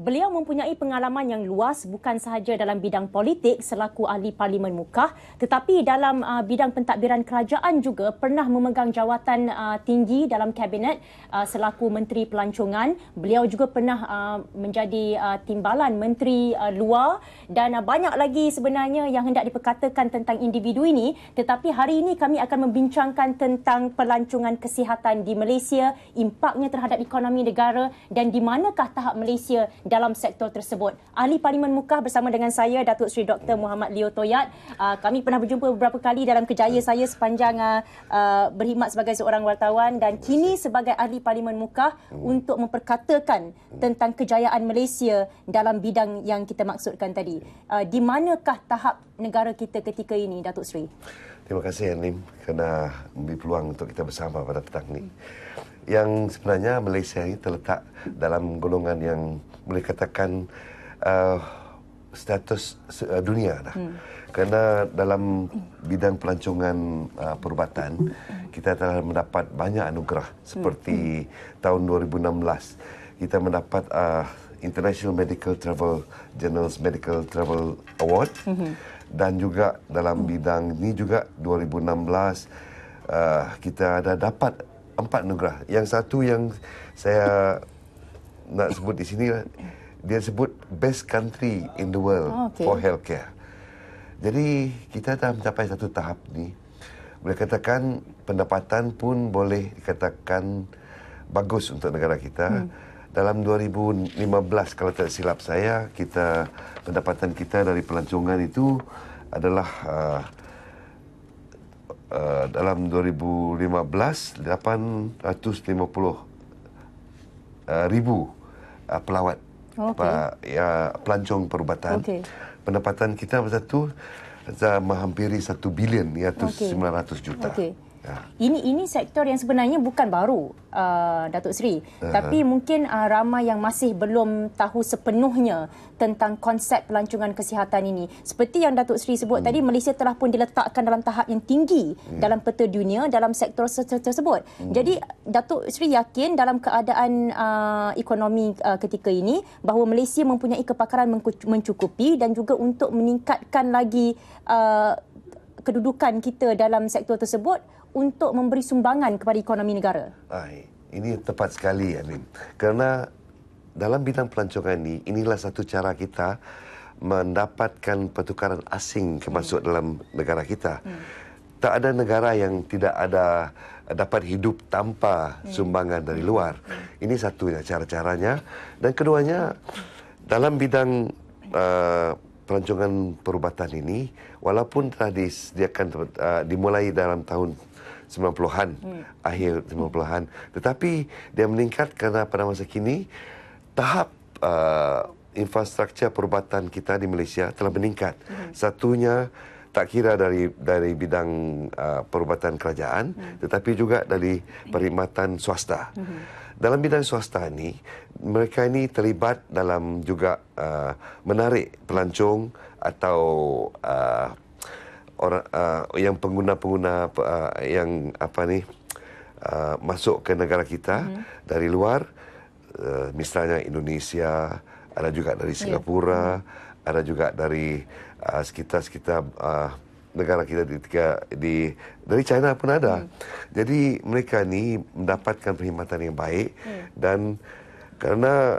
Beliau mempunyai pengalaman yang luas bukan sahaja dalam bidang politik selaku ahli parlimen Mukah tetapi dalam uh, bidang pentadbiran kerajaan juga pernah memegang jawatan uh, tinggi dalam kabinet uh, selaku menteri pelancongan. Beliau juga pernah uh, menjadi uh, timbalan menteri uh, luar dan uh, banyak lagi sebenarnya yang hendak diperkatakan tentang individu ini tetapi hari ini kami akan membincangkan tentang pelancongan kesihatan di Malaysia, impaknya terhadap ekonomi negara dan di manakah tahap Malaysia dalam sektor tersebut. Ahli Parlimen Mukah bersama dengan saya Datuk Seri Dr. Muhammad Leo Toyat. Ah, kami pernah berjumpa beberapa kali dalam kejaya hmm. saya sepanjang ah, ah, berkhidmat sebagai seorang wartawan dan kini sebagai Ahli Parlimen Mukah hmm. untuk memperkatakan hmm. tentang kejayaan Malaysia dalam bidang yang kita maksudkan tadi. Di manakah tahap negara kita ketika ini, Datuk Seri? Terima kasih, Anlim, kerana memberi peluang untuk kita bersama pada petang ini yang sebenarnya Malaysia ini terletak dalam golongan yang boleh katakan uh, status uh, dunia dah. Hmm. Kerana dalam bidang pelancongan uh, perubatan kita telah mendapat banyak anugerah hmm. seperti hmm. tahun 2016 kita mendapat uh, International Medical Travel Journal's Medical Travel Award hmm. dan juga dalam bidang ini juga 2016 uh, kita ada dapat empat negara. Yang satu yang saya nak sebut di sini lah, dia sebut best country in the world oh, ah, okay. for healthcare. Jadi kita dah mencapai satu tahap ni. Boleh katakan pendapatan pun boleh dikatakan bagus untuk negara kita. Hmm. Dalam 2015 kalau tak silap saya, kita pendapatan kita dari pelancongan itu adalah ah, Eh, dalam 2015 850 ribu eh, eh, pelawat okay. ya pelancong perubatan. Okay. Pendapatan kita bersatu menghampiri 1 bilion iaitu okay. 900 juta. Okay. Ya. Ini ini sektor yang sebenarnya bukan baru uh, Datuk Seri uh-huh. tapi mungkin uh, ramai yang masih belum tahu sepenuhnya tentang konsep pelancongan kesihatan ini. Seperti yang Datuk Seri sebut hmm. tadi Malaysia telah pun diletakkan dalam tahap yang tinggi hmm. dalam peta dunia dalam sektor tersebut. Hmm. Jadi Datuk Seri yakin dalam keadaan uh, ekonomi uh, ketika ini bahawa Malaysia mempunyai kepakaran mencukupi dan juga untuk meningkatkan lagi uh, kedudukan kita dalam sektor tersebut untuk memberi sumbangan kepada ekonomi negara? Baik. Ini tepat sekali, Anin. Kerana dalam bidang pelancongan ini, inilah satu cara kita mendapatkan pertukaran asing ke masuk hmm. dalam negara kita. Hmm. Tak ada negara yang tidak ada dapat hidup tanpa hmm. sumbangan dari luar. Hmm. Ini satunya cara-caranya. Dan keduanya, dalam bidang uh, pelancongan perubatan ini, walaupun telah disediakan, uh, dimulai dalam tahun 90-an, hmm. akhir 90-an. Tetapi dia meningkat kerana lah pada masa kini tahap uh, infrastruktur perubatan kita di Malaysia telah meningkat. Hmm. Satunya tak kira dari dari bidang uh, perubatan kerajaan hmm. tetapi juga dari perkhidmatan swasta. Hmm. Dalam bidang swasta ini mereka ini terlibat dalam juga uh, menarik pelancong atau uh, orang uh, yang pengguna-pengguna uh, yang apa ni uh, masuk ke negara kita hmm. dari luar uh, misalnya Indonesia ada juga dari ya. Singapura yeah. ada juga dari uh, sekitar-sekitar uh, negara kita di, di dari China pun ada hmm. jadi mereka ni mendapatkan perkhidmatan yang baik hmm. dan karena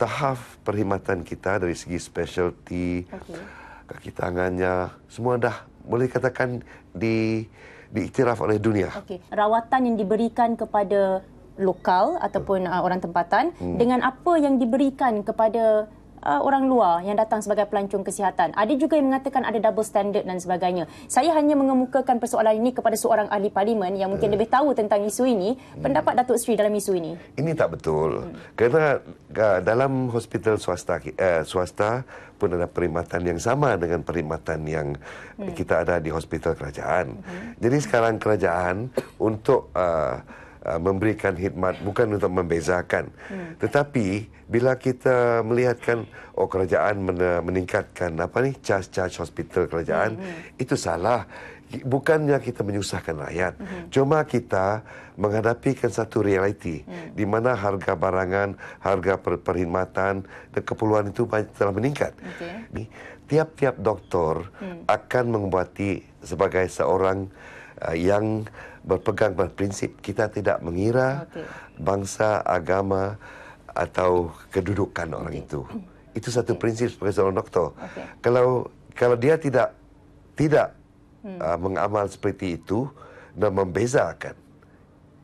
tahap perkhidmatan kita dari segi specialty okay. kaki tangannya semua dah boleh katakan di diiktiraf oleh dunia. Okey, rawatan yang diberikan kepada lokal ataupun uh, orang tempatan hmm. dengan apa yang diberikan kepada uh, orang luar yang datang sebagai pelancong kesihatan. Ada juga yang mengatakan ada double standard dan sebagainya. Saya hanya mengemukakan persoalan ini kepada seorang ahli parlimen yang mungkin uh, lebih tahu tentang isu ini. Pendapat hmm. Datuk Sri dalam isu ini? Ini tak betul. Hmm. Kerana uh, dalam hospital swasta uh, swasta pun ada perkhidmatan yang sama dengan perkhidmatan yang hmm. kita ada di hospital kerajaan. Hmm. Jadi sekarang kerajaan untuk uh, Uh, memberikan khidmat bukan untuk membezakan hmm. tetapi bila kita melihatkan oh kerajaan meningkatkan apa ni charge-charge hospital kerajaan hmm. hmm. itu salah bukannya kita menyusahkan rakyat hmm. cuma kita menghadapikan satu realiti hmm. di mana harga barangan harga per perkhidmatan dan keperluan itu banyak telah meningkat okay. tiap-tiap doktor hmm. akan membuat sebagai seorang uh, yang berpegang pada prinsip kita tidak mengira okay. bangsa, agama atau kedudukan orang itu. Itu satu okay. prinsip sebagai seorang doktor. Okay. Kalau kalau dia tidak tidak hmm. uh, mengamal seperti itu dan membezakan,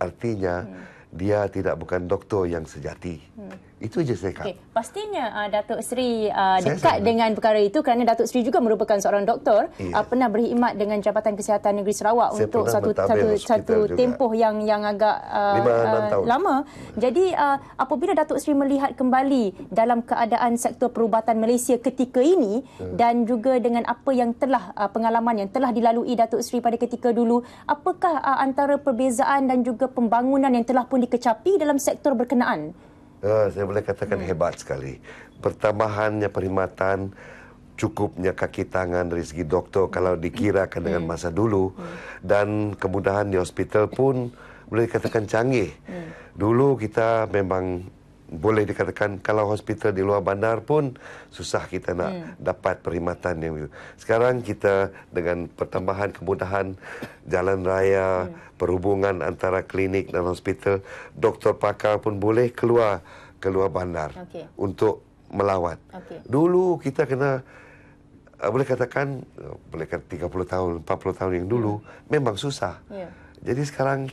artinya hmm. dia tidak bukan doktor yang sejati. Hmm. Itu je saya kata. Okay. Pastinya uh, Datuk Seri uh, dekat saya dengan perkara itu kerana Datuk Seri juga merupakan seorang doktor yeah. uh, pernah berkhidmat dengan Jabatan Kesihatan Negeri Sarawak saya untuk satu satu, satu tempoh yang yang agak uh, uh, lama. Jadi uh, apabila Datuk Seri melihat kembali dalam keadaan sektor perubatan Malaysia ketika ini hmm. dan juga dengan apa yang telah uh, pengalaman yang telah dilalui Datuk Seri pada ketika dulu, apakah uh, antara perbezaan dan juga pembangunan yang telah pun dikecapi dalam sektor berkenaan? uh, saya boleh katakan hmm. hebat sekali. Pertambahannya perkhidmatan, cukupnya kaki tangan dari segi doktor kalau dikirakan dengan hmm. masa dulu hmm. dan kemudahan di hospital pun boleh dikatakan canggih. Hmm. Dulu kita memang boleh dikatakan kalau hospital di luar bandar pun susah kita nak hmm. dapat perkhidmatan yang itu. Sekarang kita dengan pertambahan kemudahan jalan raya, hmm. perhubungan antara klinik dan hospital, doktor pakar pun boleh keluar keluar bandar okay. untuk melawat. Okay. Dulu kita kena eh, boleh katakan eh, boleh kata 30 tahun, 40 tahun yang dulu hmm. memang susah. Yeah. Jadi sekarang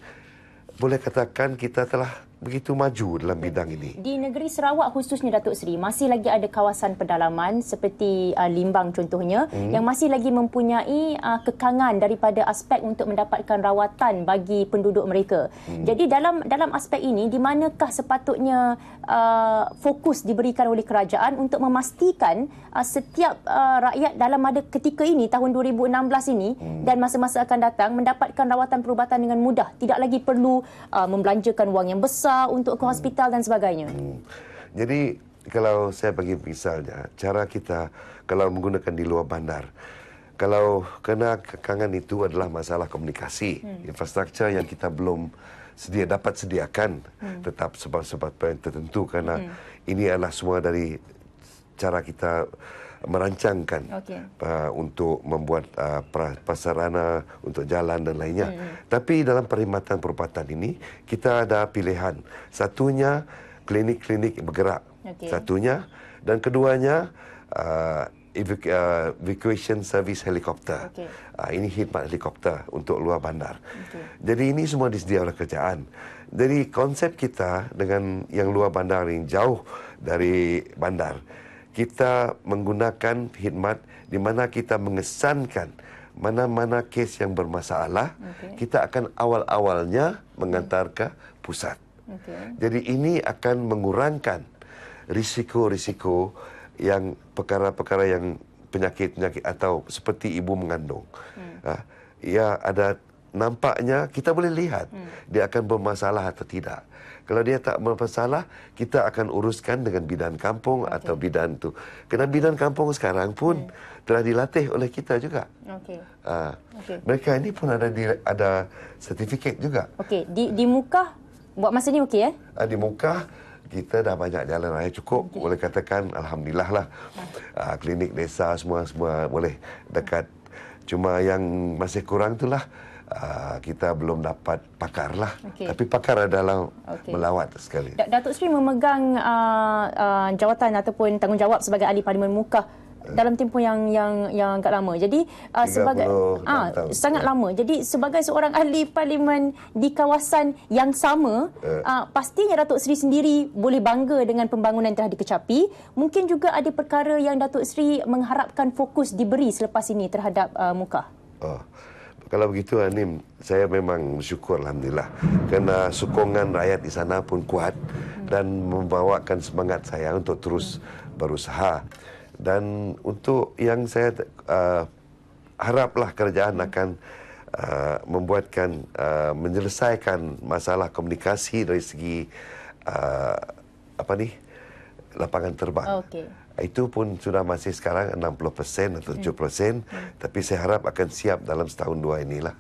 boleh katakan kita telah begitu maju dalam bidang ini. Di negeri Sarawak khususnya Datuk Seri masih lagi ada kawasan pedalaman seperti uh, Limbang contohnya hmm. yang masih lagi mempunyai uh, kekangan daripada aspek untuk mendapatkan rawatan bagi penduduk mereka. Hmm. Jadi dalam dalam aspek ini di manakah sepatutnya uh, fokus diberikan oleh kerajaan untuk memastikan uh, setiap uh, rakyat dalam ada ketika ini tahun 2016 ini hmm. dan masa-masa akan datang mendapatkan rawatan perubatan dengan mudah, tidak lagi perlu uh, membelanjakan wang yang besar besar untuk ke hospital dan sebagainya. Hmm. Jadi kalau saya bagi misalnya, cara kita kalau menggunakan di luar bandar, kalau kena kekangan itu adalah masalah komunikasi, hmm. infrastruktur yang kita belum sedia dapat sediakan hmm. tetap sebab-sebab tertentu karena hmm. ini adalah semua dari cara kita merancangkan okay. uh, untuk membuat uh, prasarana untuk jalan dan lainnya. Hmm, hmm. Tapi dalam perkhidmatan perubatan ini, kita ada pilihan. Satunya klinik-klinik bergerak. Okay. Satunya dan keduanya uh, uh, evacuation service helikopter. Okay. Uh, ini khidmat helikopter untuk luar bandar. Okay. Jadi ini semua disedia oleh kerjaan. Jadi konsep kita dengan yang luar bandar yang jauh dari bandar kita menggunakan khidmat di mana kita mengesankan mana-mana kes yang bermasalah, okay. kita akan awal-awalnya mengantar ke pusat. Okay. Jadi ini akan mengurangkan risiko-risiko yang perkara-perkara yang penyakit-penyakit atau seperti ibu mengandung. Hmm. Ya, ada nampaknya kita boleh lihat hmm. dia akan bermasalah atau tidak. Kalau dia tak bermasalah, kita akan uruskan dengan bidan kampung okay. atau bidan tu. Kena bidan kampung sekarang pun okay. telah dilatih oleh kita juga. Okay. Uh, ah, okay. Mereka ini pun ada di, ada sertifikat juga. Okay. Di, di muka buat masa ni okey ya? Eh? Uh, di muka kita dah banyak jalan raya cukup okay. boleh katakan alhamdulillah lah uh, klinik desa semua semua boleh dekat. Cuma yang masih kurang itulah Ah, kita belum dapat pakar lah. Okay. Tapi pakar adalah okay. melawat sekali. Datuk Sri memegang uh, uh, jawatan ataupun tanggungjawab sebagai ahli parlimen muka dalam tempoh yang yang yang agak lama. Jadi uh, sebagai ah uh, sangat ya. lama. Jadi sebagai seorang ahli parlimen di kawasan yang sama, uh. Uh, pastinya Datuk Sri sendiri boleh bangga dengan pembangunan yang telah dikecapi. Mungkin juga ada perkara yang Datuk Sri mengharapkan fokus diberi selepas ini terhadap uh, muka. Uh kalau begitu Anim, saya memang bersyukur alhamdulillah kerana sokongan rakyat di sana pun kuat dan membawakan semangat saya untuk terus berusaha. Dan untuk yang saya uh, haraplah kerajaan akan uh, membuatkan uh, menyelesaikan masalah komunikasi dari segi uh, apa nih? lapangan terbang. Oh, okay. Itu pun sudah masih sekarang 60% atau 70%. Hmm. Tapi saya harap akan siap dalam setahun dua inilah.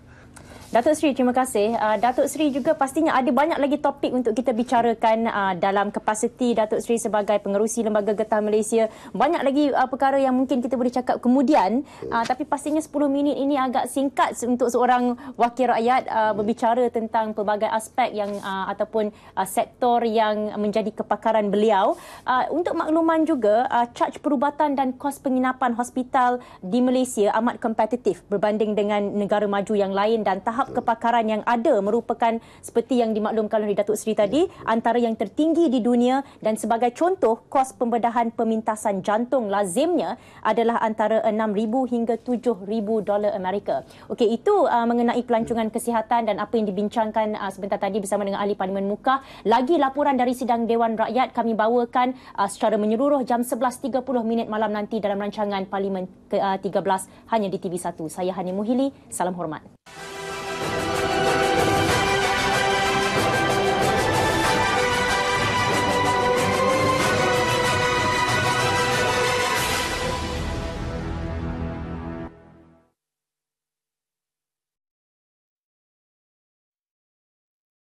Datuk Seri, terima kasih. Uh, Datuk Seri juga pastinya ada banyak lagi topik untuk kita bicarakan uh, dalam kapasiti Datuk Seri sebagai pengerusi Lembaga Getah Malaysia. Banyak lagi uh, perkara yang mungkin kita boleh cakap kemudian. Uh, tapi pastinya 10 minit ini agak singkat untuk seorang wakil rakyat uh, berbicara tentang pelbagai aspek yang uh, ataupun uh, sektor yang menjadi kepakaran beliau. Uh, untuk makluman juga, uh, charge perubatan dan kos penginapan hospital di Malaysia amat kompetitif berbanding dengan negara maju yang lain dan tahap tahap kepakaran yang ada merupakan seperti yang dimaklumkan oleh Datuk Seri tadi ya. antara yang tertinggi di dunia dan sebagai contoh kos pembedahan pemintasan jantung lazimnya adalah antara 6000 hingga 7000 dolar Amerika. Okey itu uh, mengenai pelancongan kesihatan dan apa yang dibincangkan uh, sebentar tadi bersama dengan ahli parlimen muka. Lagi laporan dari sidang Dewan Rakyat kami bawakan uh, secara menyeluruh jam 11.30 minit malam nanti dalam rancangan parlimen ke, uh, 13 hanya di TV1. Saya Hani Muhili, salam hormat.